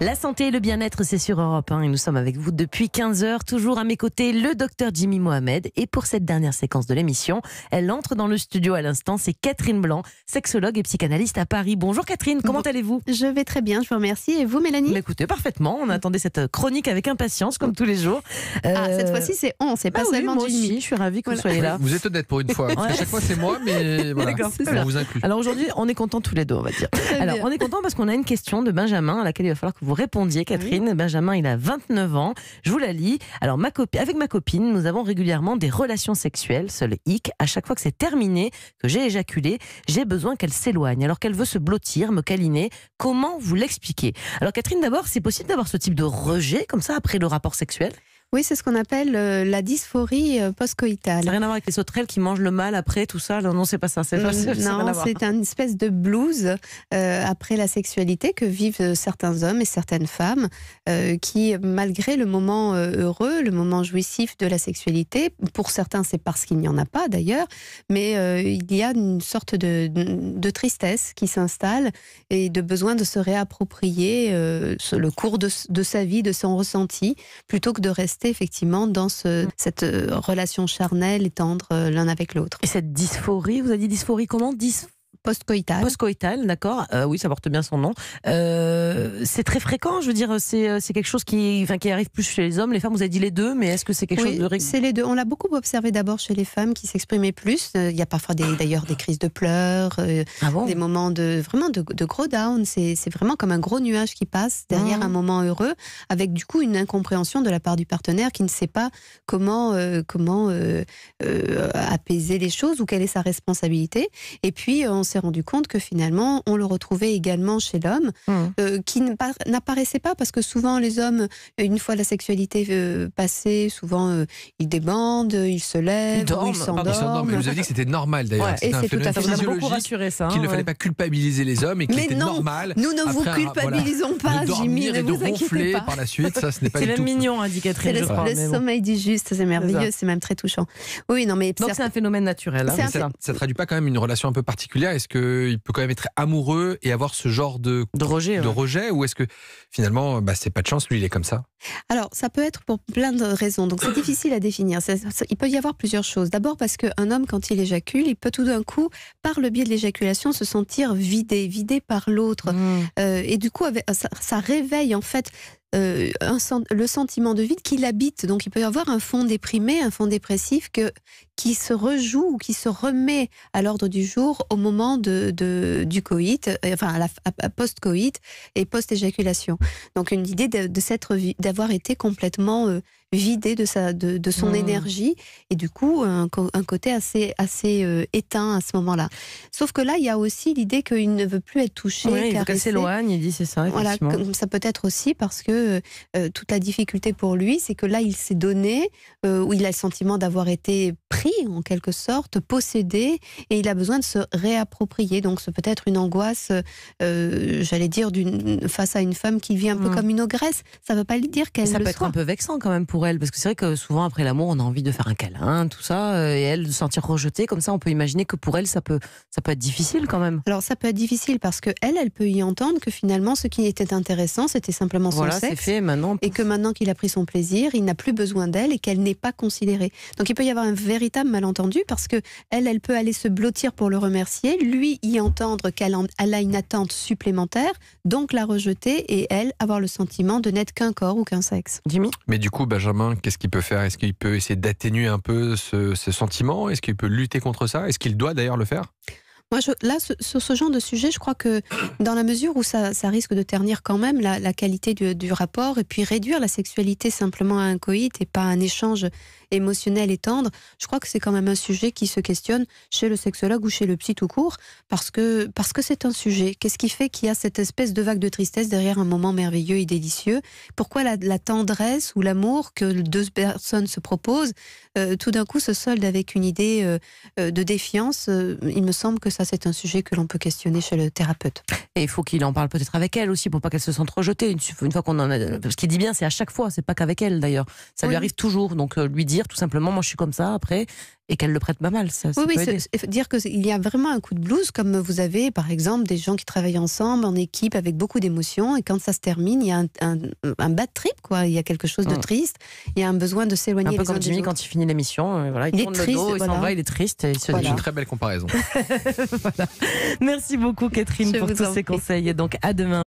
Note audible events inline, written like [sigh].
La santé et le bien-être, c'est sur Europe 1 et nous sommes avec vous depuis 15 heures. Toujours à mes côtés, le docteur Jimmy Mohamed. Et pour cette dernière séquence de l'émission, elle entre dans le studio à l'instant. C'est Catherine Blanc, sexologue et psychanalyste à Paris. Bonjour Catherine, comment allez-vous Je vais très bien, je vous remercie. Et vous, Mélanie bah, Écoutez, parfaitement. On attendait cette euh, chronique avec impatience, comme tous les jours. Ah, euh, cette fois-ci, c'est on, c'est pas ah seulement Jimmy Je suis ravie que vous soyez là. Vous êtes honnête pour une fois. chaque fois, c'est moi, mais [laughs] voilà, vous inclut. Alors aujourd'hui, on est contents tous les deux, on va dire. Alors, on est contents parce qu'on a une question de Benjamin à laquelle il va falloir que vous répondiez, Catherine. Benjamin, il a 29 ans. Je vous la lis. Alors, ma avec ma copine, nous avons régulièrement des relations sexuelles, seul hic. À chaque fois que c'est terminé, que j'ai éjaculé, j'ai besoin qu'elle s'éloigne, alors qu'elle veut se blottir, me câliner. Comment vous l'expliquez Alors, Catherine, d'abord, c'est possible d'avoir ce type de rejet, comme ça, après le rapport sexuel oui, c'est ce qu'on appelle euh, la dysphorie euh, post-coïtale. Ça n'a rien à voir avec les sauterelles qui mangent le mal après, tout ça. Non, non, c'est pas ça. C'est mm, non, c'est une espèce de blues euh, après la sexualité que vivent certains hommes et certaines femmes qui, malgré le moment heureux, le moment jouissif de la sexualité, pour certains, c'est parce qu'il n'y en a pas d'ailleurs, mais il y a une sorte de, tristesse qui s'installe et de besoin de se réapproprier le cours de, de sa vie, de son ressenti, plutôt que de rester effectivement dans mm. cette euh, relation charnelle et tendre euh, l'un avec l'autre. Et cette dysphorie, vous avez dit dysphorie comment post postcoital, d'accord. Euh, oui, ça porte bien son nom. Euh, c'est très fréquent, je veux dire, euh, c'est quelque chose qui, enfin, qui arrive plus chez les hommes. Les femmes, vous avez dit les deux, mais est-ce que c'est quelque chose de C'est les deux. On l'a beaucoup observé d'abord chez les femmes qui s'exprimaient plus. Il y a parfois d'ailleurs des, crises de pleurs, ah des moments de vraiment de, gros down. C'est vraiment comme un gros nuage qui passe derrière ah. un moment heureux, avec du coup une incompréhension de la part du partenaire qui ne sait pas comment, apaiser les choses ou quelle est sa responsabilité. Et puis, on s'est rendu compte que finalement, on le retrouvait également chez l'homme, mmh. euh, qui n'apparaissait pas parce que souvent les hommes, euh, une fois la sexualité euh, passée, souvent ils débandent, ils se lèvent, ils s'endorment. Vous avez dit que c'était normal d'ailleurs. c'est tout à fait. Qu'il ne hein, fallait pas culpabiliser les hommes et qu'il était non, normal. Nous ne vous culpabilisons pas, Jimmy. Ne vous inquiétez pas. par la suite, ça, ce n'est pas C'est même mignon, indicatrice. Le sommeil du juste, c'est merveilleux, c'est même très touchant. Oui, non, mais. c'est un phénomène naturel. Hein. Ça ne traduit pas quand même une relation un peu particulière est-ce qu'il peut quand même être amoureux et avoir ce genre de, rejet, Ou est-ce que finalement, bah, c'est pas de chance, lui, il est comme ça Alors, ça peut être pour plein de raisons. Donc, c'est difficile à définir. il peut y avoir plusieurs choses. D'abord, parce qu'un homme, quand il éjacule, il peut tout d'un coup, par le biais de l'éjaculation, se sentir vidé, vidé par l'autre. Mmh. Euh, et du coup, ça réveille en fait euh, le sentiment de vide qui l'habite. Donc il peut y avoir un fond déprimé, un fond dépressif qui se rejoue ou qui se remet à l'ordre du jour au moment de, du coït, euh, enfin à, post-coït et post-éjaculation. Donc une idée de, de d'avoir été complètement euh, vidé de, sa, de, de son hmm. énergie et du coup un, côté assez, assez euh, éteint à ce moment-là. Sauf que là, il y a aussi l'idée qu'il ne veut plus être touché. Oui, il s'éloigne, il dit c'est ça. Voilà, ça peut être aussi parce que euh, euh, toute la difficulté pour lui, c'est que là, il s'est donné, euh, où il a le sentiment d'avoir été pris en quelque sorte, possédé, et il a besoin de se réapproprier. Donc, c'est peut-être une angoisse, j'allais dire, face à une femme qui vit un peu hmm. comme une ogresse. Ça ne veut pas dire qu'elle le Ça peut être un peu vexant quand même pour elle Parce que c'est vrai que souvent, après l'amour, on a envie de faire un câlin, tout ça, euh, et elle, de se sentir rejetée. Comme ça, on peut imaginer que pour elle, ça peut, ça peut être difficile quand même. Alors, ça peut être difficile parce que elle, elle peut y entendre que finalement, ce qui était intéressant, c'était simplement son voilà, sexe. fait maintenant. Et que maintenant qu'il a pris son plaisir, il n'a plus besoin d'elle et qu'elle n'est pas considérée. Donc, il peut y avoir un véritable malentendu parce que elle, elle peut aller se blottir pour le remercier, lui y entendre qu'elle a une attente supplémentaire, donc la rejeter et elle avoir le sentiment de n'être qu'un corps ou qu'un sexe. Jimmy Mais du coup, Benjamin qu'est-ce qu'il peut faire Est-ce qu'il peut essayer d'atténuer un peu ce sentiment Est-ce qu'il peut lutter contre ça Est-ce qu'il doit d'ailleurs le faire moi, là, sur ce genre de sujet, je crois que dans la mesure où ça, risque de ternir quand même la, qualité du, rapport et puis réduire la sexualité simplement à un coït et pas à un échange émotionnel et tendre, je crois que c'est quand même un sujet qui se questionne chez le sexologue ou chez le psy tout court parce que parce que c'est un sujet. Qu'est-ce qui fait qu'il y a cette espèce de vague de tristesse derrière un moment merveilleux et délicieux Pourquoi la, tendresse ou l'amour que deux personnes se proposent euh, tout d'un coup se solde avec une idée euh, euh, de défiance Il me semble que ça, c'est un sujet que l'on peut questionner chez le thérapeute. Et il faut qu'il en parle peut-être avec elle aussi, pour pas qu'elle se sente rejetée. Une, fois qu'on en a, ce qu'il dit bien, c'est à chaque fois, c'est pas qu'avec elle d'ailleurs. Ça lui arrive toujours. Donc euh, lui dire tout simplement, moi je suis comme ça. Après, et qu'elle le prête pas mal. Ça, oui, oui dire qu'il y a vraiment un coup de blues, comme vous avez par exemple des gens qui travaillent ensemble en équipe avec beaucoup d'émotions, et quand ça se termine, il y a un, un, bad trip, quoi. Il y a quelque chose de mm. triste, il y a un besoin de s'éloigner. Un peu comme Jimmy quand il finit l'émission, il, est triste, le il s'en est triste. Et une très belle comparaison. [laughs] Merci beaucoup Catherine pour tous ces conseils. et Donc à demain.